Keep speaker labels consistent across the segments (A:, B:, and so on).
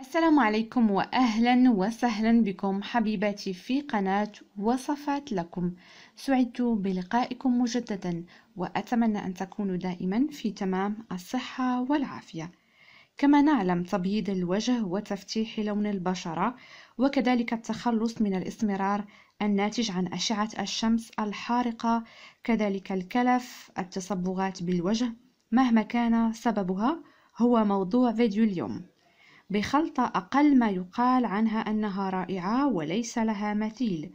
A: السلام عليكم واهلا وسهلا بكم حبيباتي في قناة وصفات لكم سعدت بلقائكم مجددا واتمنى ان تكونوا دائما في تمام الصحة والعافية كما نعلم تبييض الوجه وتفتيح لون البشرة وكذلك التخلص من الاسمرار الناتج عن أشعة الشمس الحارقة كذلك الكلف التصبغات بالوجه مهما كان سببها هو موضوع فيديو اليوم بخلطة أقل ما يقال عنها أنها رائعة وليس لها مثيل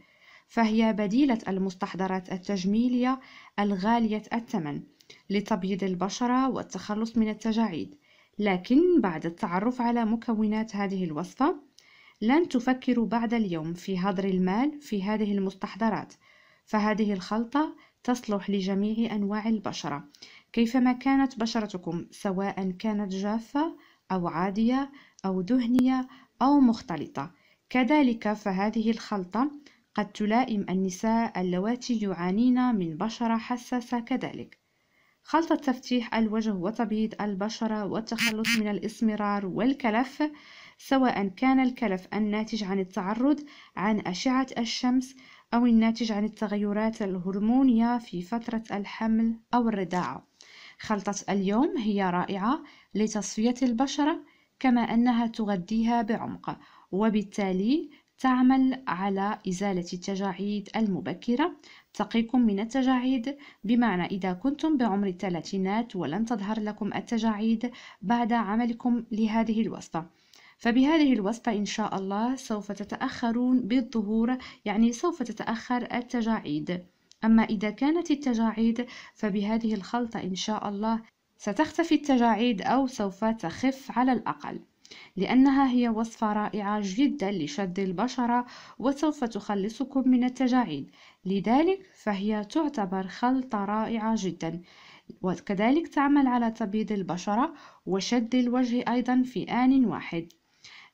A: فهي بديلة المستحضرات التجميلية الغالية الثمن لتبييض البشرة والتخلص من التجاعيد لكن بعد التعرف على مكونات هذه الوصفة لن تفكروا بعد اليوم في هدر المال في هذه المستحضرات فهذه الخلطة تصلح لجميع أنواع البشرة كيفما كانت بشرتكم سواء كانت جافة أو عادية أو دهنية أو مختلطة كذلك فهذه الخلطة قد تلائم النساء اللواتي يعانين من بشرة حساسة كذلك خلطة تفتيح الوجه وتبييض البشرة والتخلص من الإسمرار والكلف سواء كان الكلف الناتج عن التعرض عن أشعة الشمس أو الناتج عن التغيرات الهرمونية في فترة الحمل أو الرضاعة خلطة اليوم هي رائعة لتصفية البشرة كما أنها تغذيها بعمق وبالتالي تعمل على إزالة التجاعيد المبكرة تقيكم من التجاعيد بمعنى إذا كنتم بعمر الثلاثينات ولن تظهر لكم التجاعيد بعد عملكم لهذه الوصفة فبهذه الوصفة إن شاء الله سوف تتأخرون بالظهور يعني سوف تتأخر التجاعيد أما إذا كانت التجاعيد فبهذه الخلطة إن شاء الله ستختفي التجاعيد أو سوف تخف على الأقل لأنها هي وصفة رائعة جدا لشد البشرة وسوف تخلصكم من التجاعيد لذلك فهي تعتبر خلطة رائعة جدا وكذلك تعمل على تبييض البشرة وشد الوجه أيضا في آن واحد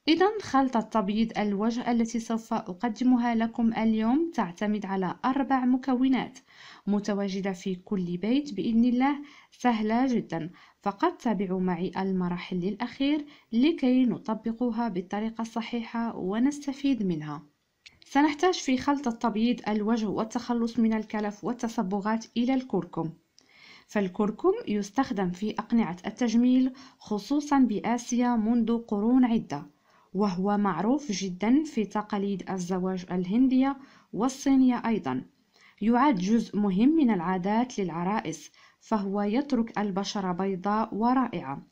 A: إذا خلطة تبييض الوجه التي سوف أقدمها لكم اليوم تعتمد على أربع مكونات متواجدة في كل بيت بإذن الله سهلة جدا فقط تابعوا معي المراحل للأخير لكي نطبقها بالطريقة الصحيحة ونستفيد منها سنحتاج في خلطة تبييض الوجه والتخلص من الكلف والتصبغات إلى الكركم فالكركم يستخدم في أقنعة التجميل خصوصا بآسيا منذ قرون عدة وهو معروف جدا في تقاليد الزواج الهندية والصينية أيضا يعد جزء مهم من العادات للعرائس فهو يترك البشرة بيضاء ورائعة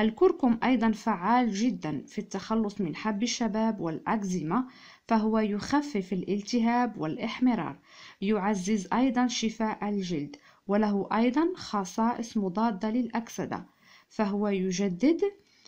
A: الكركم أيضا فعال جدا في التخلص من حب الشباب والأكزيما فهو يخفف الالتهاب والإحمرار يعزز أيضا شفاء الجلد وله أيضا خصائص مضادة للأكسدة فهو يجدد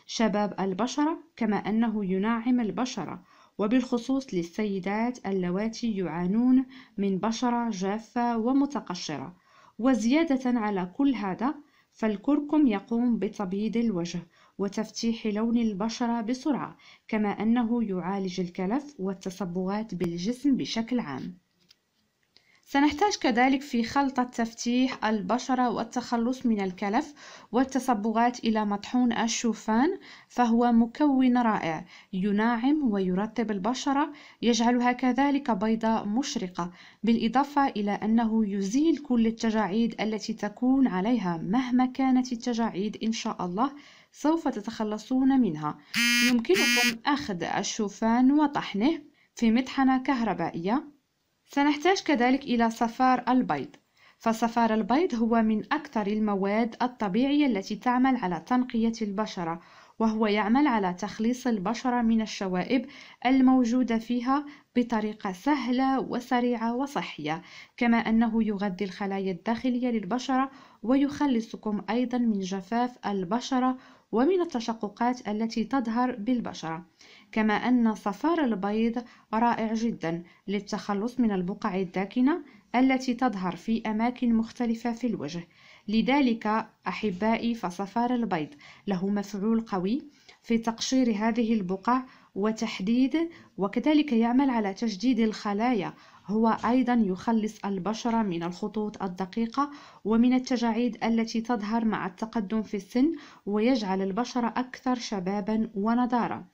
A: شباب البشرة كما أنه ينعم البشرة وبالخصوص للسيدات اللواتي يعانون من بشرة جافة ومتقشرة وزيادة على كل هذا فالكركم يقوم بتبييض الوجه وتفتيح لون البشرة بسرعة كما أنه يعالج الكلف والتصبغات بالجسم بشكل عام سنحتاج كذلك في خلطة تفتيح البشرة والتخلص من الكلف والتصبغات إلى مطحون الشوفان فهو مكون رائع يناعم ويرطب البشرة يجعلها كذلك بيضة مشرقة بالإضافة إلى أنه يزيل كل التجاعيد التي تكون عليها مهما كانت التجاعيد إن شاء الله سوف تتخلصون منها يمكنكم أخذ الشوفان وطحنه في مطحنة كهربائية سنحتاج كذلك إلى صفار البيض فصفار البيض هو من أكثر المواد الطبيعية التي تعمل على تنقية البشرة وهو يعمل على تخليص البشرة من الشوائب الموجودة فيها بطريقة سهلة وسريعة وصحية كما أنه يغذي الخلايا الداخلية للبشرة ويخلصكم أيضا من جفاف البشرة ومن التشققات التي تظهر بالبشرة كما أن صفار البيض رائع جدا للتخلص من البقع الداكنة التي تظهر في أماكن مختلفة في الوجه لذلك أحبائي فصفار البيض له مفعول قوي في تقشير هذه البقع وتحديد وكذلك يعمل على تجديد الخلايا هو أيضا يخلص البشرة من الخطوط الدقيقة ومن التجاعيد التي تظهر مع التقدم في السن ويجعل البشرة أكثر شبابا ونضارة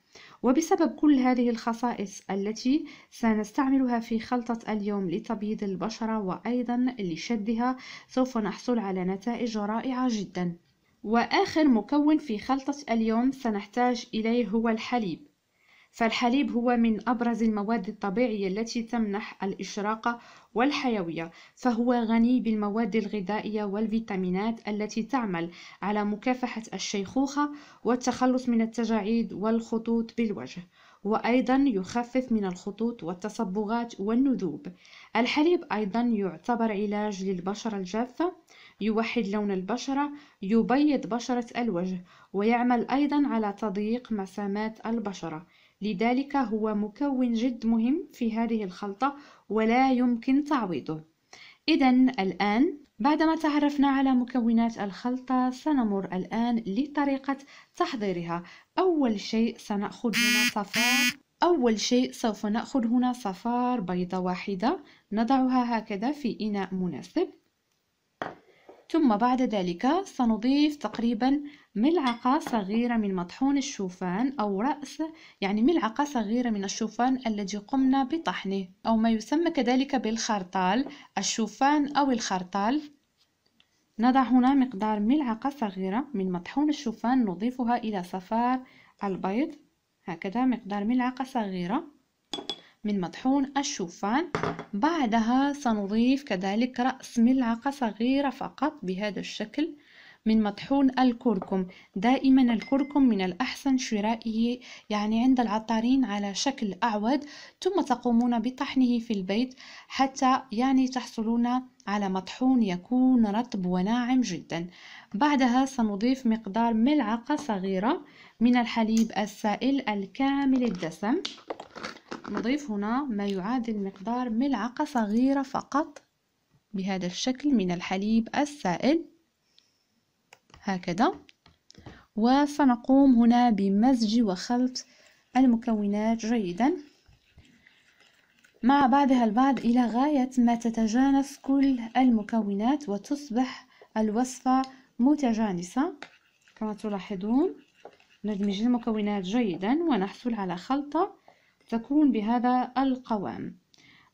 A: وبسبب كل هذه الخصائص التي سنستعملها في خلطة اليوم لتبييض البشرة وأيضا لشدها سوف نحصل على نتائج رائعة جدا وآخر مكون في خلطة اليوم سنحتاج إليه هو الحليب فالحليب هو من أبرز المواد الطبيعية التي تمنح الإشراقة والحيوية فهو غني بالمواد الغذائية والفيتامينات التي تعمل على مكافحة الشيخوخة والتخلص من التجاعيد والخطوط بالوجه وأيضا يخفف من الخطوط والتصبغات والنذوب الحليب أيضا يعتبر علاج للبشرة الجافة يوحد لون البشرة يبيض بشرة الوجه ويعمل أيضا على تضييق مسامات البشرة لذلك هو مكون جد مهم في هذه الخلطة ولا يمكن تعويضه إذا الآن بعدما تعرفنا على مكونات الخلطة سنمر الآن لطريقة تحضيرها أول شيء سنأخذ هنا صفار أول شيء سوف نأخذ هنا صفار بيضة واحدة نضعها هكذا في إناء مناسب ثم بعد ذلك سنضيف تقريبا ملعقة صغيرة من مطحون الشوفان أو رأس يعني ملعقة صغيرة من الشوفان الذي قمنا بطحنه أو ما يسمى كذلك بالخرطال الشوفان أو الخرطال نضع هنا مقدار ملعقة صغيرة من مطحون الشوفان نضيفها إلى صفار البيض هكذا مقدار ملعقة صغيرة من مطحون الشوفان بعدها سنضيف كذلك رأس ملعقة صغيرة فقط بهذا الشكل من مطحون الكركم دائما الكركم من الأحسن شرائه يعني عند العطارين على شكل أعود ثم تقومون بطحنه في البيت حتى يعني تحصلون على مطحون يكون رطب وناعم جدا بعدها سنضيف مقدار ملعقة صغيرة من الحليب السائل الكامل الدسم نضيف هنا ما يعادل مقدار ملعقة صغيرة فقط بهذا الشكل من الحليب السائل هكذا وسنقوم هنا بمزج وخلط المكونات جيدا مع بعضها البعض إلى غاية ما تتجانس كل المكونات وتصبح الوصفة متجانسة كما تلاحظون ندمج المكونات جيدا ونحصل على خلطة تكون بهذا القوام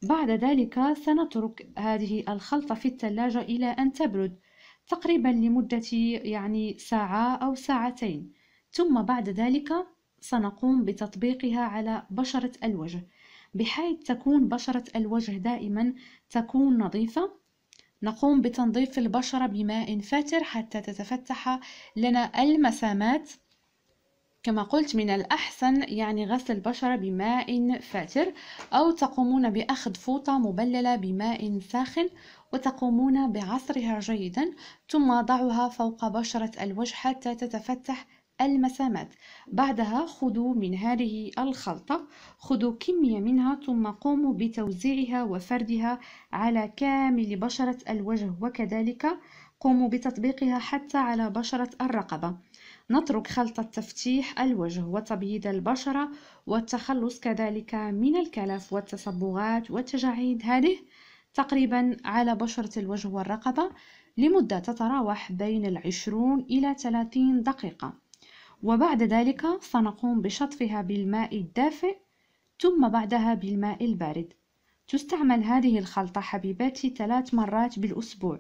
A: بعد ذلك سنترك هذه الخلطة في الثلاجة إلى أن تبرد تقريبا لمدة يعني ساعة أو ساعتين ثم بعد ذلك سنقوم بتطبيقها على بشرة الوجه بحيث تكون بشرة الوجه دائما تكون نظيفة نقوم بتنظيف البشرة بماء فاتر حتى تتفتح لنا المسامات كما قلت من الأحسن يعني غسل البشرة بماء فاتر أو تقومون بأخذ فوطة مبللة بماء ساخن وتقومون بعصرها جيدا ثم ضعها فوق بشرة الوجه حتى تتفتح المسامات بعدها خذوا من هذه الخلطة خذوا كمية منها ثم قوموا بتوزيعها وفردها على كامل بشرة الوجه وكذلك قوموا بتطبيقها حتى على بشرة الرقبة نترك خلطة تفتيح الوجه وتبييض البشرة والتخلص كذلك من الكلف والتصبغات والتجاعيد هذه تقريبا على بشرة الوجه والرقبة لمدة تتراوح بين العشرون إلى ثلاثين دقيقة وبعد ذلك سنقوم بشطفها بالماء الدافئ ثم بعدها بالماء البارد تستعمل هذه الخلطة حبيباتي ثلاث مرات بالأسبوع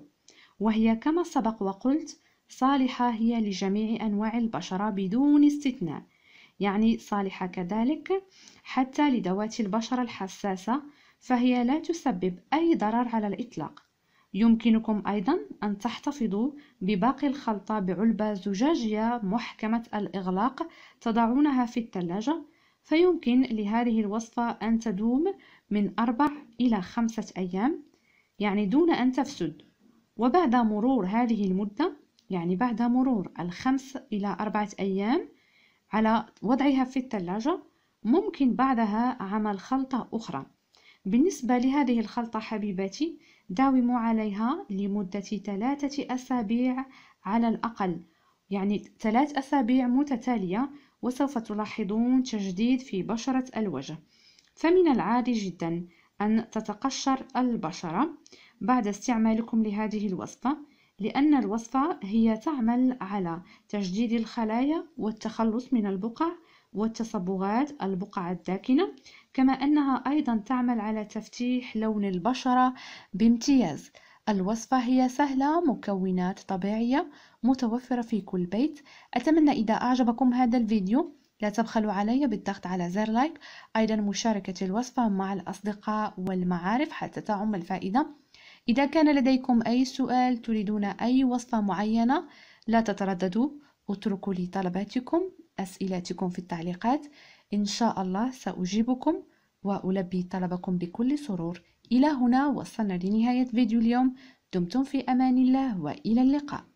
A: وهي كما سبق وقلت صالحة هي لجميع أنواع البشرة بدون استثناء يعني صالحة كذلك حتى لذوات البشرة الحساسة فهي لا تسبب أي ضرر على الإطلاق يمكنكم أيضا أن تحتفظوا بباقي الخلطة بعلبة زجاجية محكمة الإغلاق تضعونها في الثلاجة فيمكن لهذه الوصفة أن تدوم من أربع إلى خمسة أيام يعني دون أن تفسد وبعد مرور هذه المدة يعني بعد مرور الخمس إلى أربعة أيام على وضعها في الثلاجة ممكن بعدها عمل خلطة أخرى بالنسبة لهذه الخلطة حبيباتي داوموا عليها لمدة ثلاثة أسابيع على الأقل يعني ثلاث أسابيع متتالية وسوف تلاحظون تجديد في بشرة الوجه فمن العادي جدا أن تتقشر البشرة بعد استعمالكم لهذه الوصفة لأن الوصفة هي تعمل على تجديد الخلايا والتخلص من البقع والتصبغات البقع الداكنة كما أنها أيضا تعمل على تفتيح لون البشرة بامتياز الوصفة هي سهلة مكونات طبيعية متوفرة في كل بيت أتمنى إذا أعجبكم هذا الفيديو لا تبخلوا علي بالضغط على زر لايك أيضا مشاركة الوصفة مع الأصدقاء والمعارف حتى تعم الفائدة إذا كان لديكم أي سؤال تريدون أي وصفة معينة لا تترددوا اتركوا لي طلباتكم أسئلتكم في التعليقات إن شاء الله سأجيبكم وألبي طلبكم بكل سرور إلى هنا وصلنا لنهاية فيديو اليوم دمتم في أمان الله وإلى اللقاء